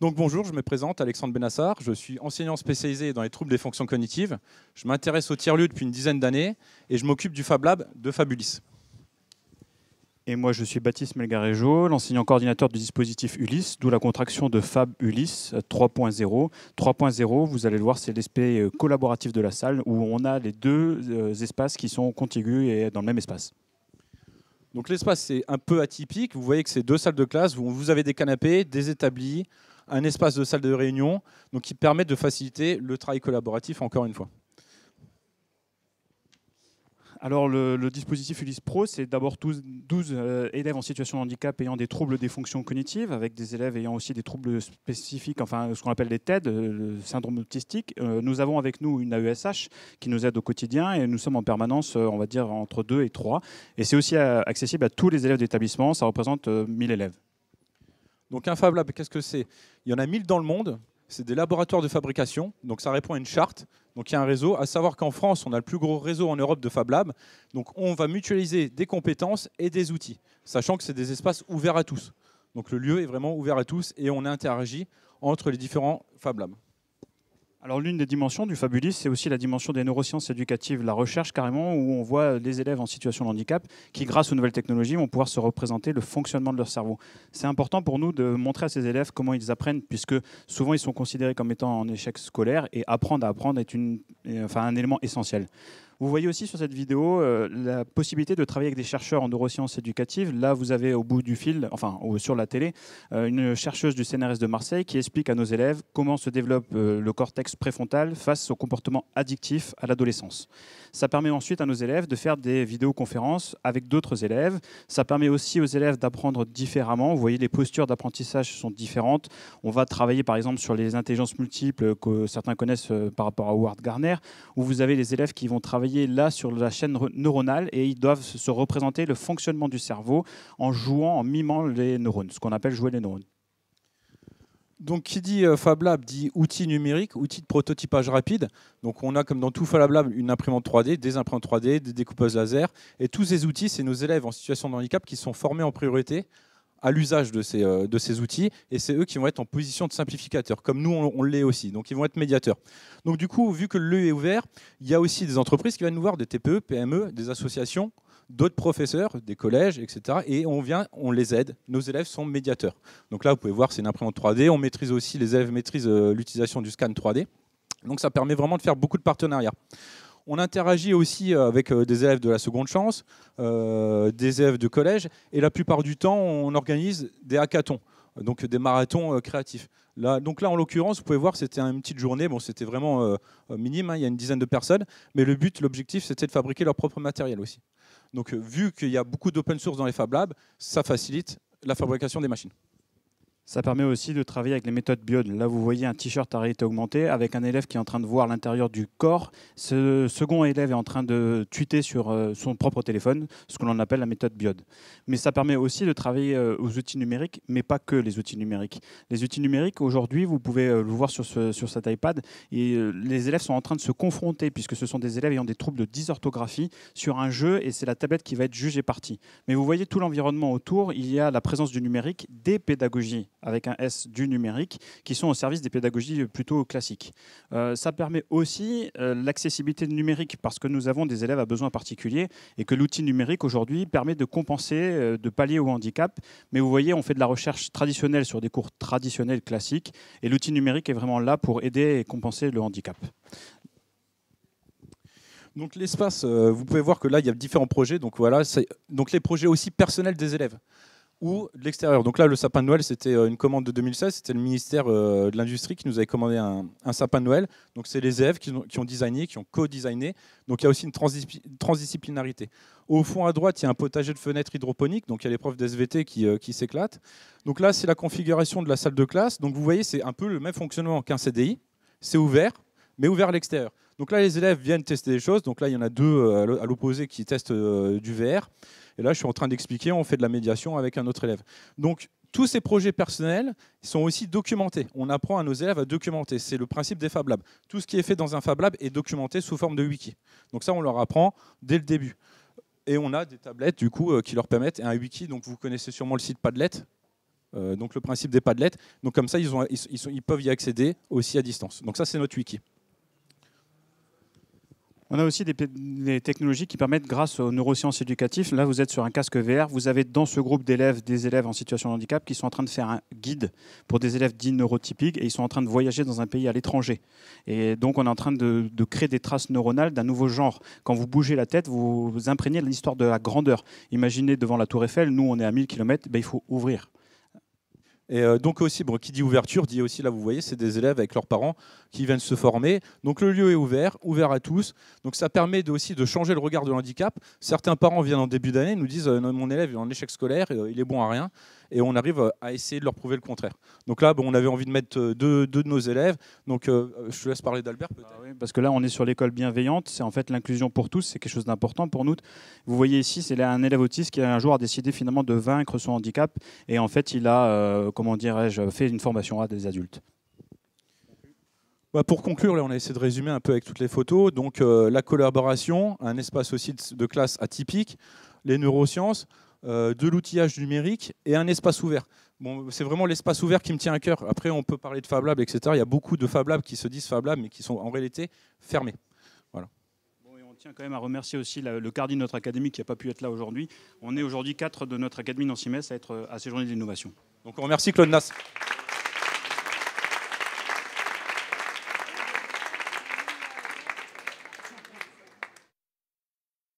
Donc bonjour, je me présente Alexandre Benassar, je suis enseignant spécialisé dans les troubles des fonctions cognitives. Je m'intéresse au tiers-lieu depuis une dizaine d'années et je m'occupe du Fab Lab de Fabulis. Et moi, je suis Baptiste Melgarejo, l'enseignant coordinateur du dispositif Ulysse, d'où la contraction de Fab Ulysse 3.0. 3.0, vous allez le voir, c'est l'aspect euh, collaboratif de la salle où on a les deux euh, espaces qui sont contigus et dans le même espace. Donc l'espace c'est un peu atypique. Vous voyez que c'est deux salles de classe où vous avez des canapés, des établis, un espace de salle de réunion, donc qui permet de faciliter le travail collaboratif encore une fois. Alors le, dispositif Ulysse Pro, c'est d'abord 12, 12 euh, élèves en situation de handicap ayant des troubles des fonctions cognitives, avec des élèves ayant aussi des troubles spécifiques, enfin ce qu'on appelle des TED, euh, le syndrome autistique. Euh, nous avons avec nous une AESH qui nous aide au quotidien et nous sommes en permanence, on va dire, entre 2 et 3. Et c'est aussi accessible à tous les élèves d'établissement, ça représente 1000 élèves. Donc un Fab Lab, qu'est-ce que c'est Il y en a 1000 dans le monde. C'est des laboratoires de fabrication, donc ça répond à une charte. Donc il y a un réseau, à savoir qu'en France, on a le plus gros réseau en Europe de Fab Lab. Donc on va mutualiser des compétences et des outils, sachant que c'est des espaces ouverts à tous. Donc le lieu est vraiment ouvert à tous et on interagit entre les différents Fab Labs. Alors l'une des dimensions du fabulisme, c'est aussi la dimension des neurosciences éducatives, la recherche carrément où on voit des élèves en situation de handicap qui, grâce aux nouvelles technologies, vont pouvoir se représenter le fonctionnement de leur cerveau. C'est important pour nous de montrer à ces élèves comment ils apprennent, puisque souvent ils sont considérés comme étant en échec scolaire et apprendre à apprendre est enfin, un élément essentiel. Vous voyez aussi sur cette vidéo euh, la possibilité de travailler avec des chercheurs en neurosciences éducatives. Là, vous avez au bout du fil, enfin sur la télé, euh, une chercheuse du CNRS de Marseille qui explique à nos élèves comment se développe euh, le cortex préfrontal face au comportement addictif à l'adolescence. Ça permet ensuite à nos élèves de faire des vidéoconférences avec d'autres élèves. Ça permet aussi aux élèves d'apprendre différemment. Vous voyez, les postures d'apprentissage sont différentes. On va travailler par exemple sur les intelligences multiples que certains connaissent par rapport à Howard Garner, où vous avez les élèves qui vont travailler là sur la chaîne neuronale et ils doivent se représenter le fonctionnement du cerveau en jouant, en mimant les neurones, ce qu'on appelle jouer les neurones. Donc, qui dit euh, Fab Lab dit outils numérique outils de prototypage rapide. Donc, on a comme dans tout Fab Lab une imprimante 3D, des imprimantes 3D, des découpeuses laser. Et tous ces outils, c'est nos élèves en situation de handicap qui sont formés en priorité à l'usage euh, de ces, outils, et c'est eux qui vont être en position de simplificateur, comme nous on, l'est aussi, donc ils vont être médiateurs. Donc du coup, vu que l'EU est ouvert, il y a aussi des entreprises qui viennent nous voir, des TPE, PME, des associations, d'autres professeurs, des collèges, etc. Et on vient, on les aide. Nos élèves sont médiateurs. Donc là, vous pouvez voir, c'est une imprimante 3D. On maîtrise aussi, les élèves maîtrisent euh, l'utilisation du scan 3D. Donc ça permet vraiment de faire beaucoup de partenariats. On interagit aussi euh, avec euh, des élèves de la seconde chance, euh, des élèves de collège, et la plupart du temps, on organise des hackathons, donc des marathons créatifs. Là, donc là, en l'occurrence, vous pouvez voir, c'était une petite journée. Bon, c'était vraiment minime. Hein, il y a une dizaine de personnes, mais le but, l'objectif, c'était de fabriquer leur propre matériel aussi. Donc, vu qu'il y a beaucoup d'open source dans les Fab Labs, ça facilite la fabrication des machines. Ça permet aussi de travailler avec les méthodes biodes. Là, vous voyez un t-shirt à réalité augmentée avec un élève qui est en train de voir l'intérieur du corps. Ce second élève est en train de tweeter sur euh, son propre téléphone, ce que l'on appelle la méthode biode. Mais ça permet aussi de travailler euh, aux outils numériques, mais pas que les outils numériques. Les outils numériques, aujourd'hui, vous pouvez euh, le voir sur, ce, sur cet iPad, et les élèves sont en train de se confronter, puisque ce sont des élèves ayant des troubles de dysorthographie, sur un jeu, et c'est la tablette qui va être jugée partie. Mais vous voyez tout l'environnement autour, il y a la présence du numérique, des pédagogies avec un S du numérique, qui sont au service des pédagogies plutôt classiques. Euh, ça permet aussi euh, l'accessibilité numérique, parce que nous avons des élèves à besoins particuliers, et que l'outil numérique aujourd'hui permet de compenser, euh, de pallier au handicap. Mais vous voyez, on fait de la recherche traditionnelle sur des cours traditionnels classiques, et l'outil numérique est vraiment là pour aider et compenser le handicap. Donc l'espace, vous pouvez voir que là, il y a différents projets. Donc voilà, donc les projets aussi personnels des élèves ou de l'extérieur. Donc là, le sapin de Noël, c'était euh, une commande de 2016. C'était le ministère euh, de l'Industrie qui nous avait commandé un, un sapin de Noël. Donc c'est les élèves qui ont, designé, qui ont co-designé. Donc il y a aussi une transdisciplinarité. Au fond à droite, il y a un potager de fenêtres hydroponique. Donc il y a les profs d'SVT qui, euh, qui s'éclatent. Donc là, c'est la configuration de la salle de classe. Donc vous voyez, c'est un peu le même fonctionnement qu'un CDI. C'est ouvert, mais ouvert à l'extérieur. Donc là, les élèves viennent tester des choses. Donc là, il y en a deux à l'opposé qui testent du VR. Et là, je suis en train d'expliquer, on fait de la médiation avec un autre élève. Donc, tous ces projets personnels sont aussi documentés. On apprend à nos élèves à documenter. C'est le principe des Fab Labs. Tout ce qui est fait dans un Fab Lab est documenté sous forme de wiki. Donc ça, on leur apprend dès le début. Et on a des tablettes, du coup, euh, qui leur permettent, et un wiki, donc vous connaissez sûrement le site Padlet, euh, donc le principe des Padlet, Donc comme ça, ils, ont, sont, ils peuvent y accéder aussi à distance. Donc ça, c'est notre wiki. On a aussi des, technologies qui permettent, grâce aux neurosciences éducatives, là vous êtes sur un casque VR, vous avez dans ce groupe d'élèves des élèves en situation de handicap qui sont en train de faire un guide pour des élèves dits neurotypiques et ils sont en train de voyager dans un pays à l'étranger. Et donc on est en train de, créer des traces neuronales d'un nouveau genre. Quand vous bougez la tête, vous, vous imprégnez l'histoire de la grandeur. Imaginez devant la tour Eiffel, nous on est à 1000 km, ben, il faut ouvrir. Et euh, donc aussi, qui dit ouverture, dit aussi, là vous voyez, c'est des élèves avec leurs parents qui viennent se former. Donc le lieu est ouvert, ouvert à tous. Donc ça permet aussi de changer le regard de l'handicap. Certains parents viennent en début d'année, nous disent, euh, mon élève est en échec scolaire, euh, il est bon à rien et on arrive euh, à essayer de leur prouver le contraire. Donc là, bon, on avait envie de mettre euh, deux, de nos élèves. Donc euh, je te laisse parler d'Albert peut-être. Ah parce que là, on est sur l'école bienveillante. C'est en fait l'inclusion pour tous. C'est quelque chose d'important pour nous. Vous voyez ici, c'est un élève autiste qui un jour a décidé finalement de vaincre son handicap. Et en fait, il a, comment dirais-je, fait une formation à des adultes. Bah, pour conclure, on a essayé de résumer un peu avec toutes les photos. Donc, la collaboration, un espace aussi de, de classe atypique, les neurosciences, euh, de l'outillage numérique et un espace ouvert. Bon, c'est vraiment l'espace ouvert qui me tient à cœur. Après, on peut parler de Fab Lab, etc. Il y a beaucoup de Fab qui se disent Fab mais qui sont en réalité fermés. Voilà. on tient quand même à remercier aussi le Cardi de notre académie qui n'a pas pu être là aujourd'hui. On est aujourd'hui quatre de notre académie dans metz à être euh, à ces journées d'innovation. Donc on remercie Claude Nas.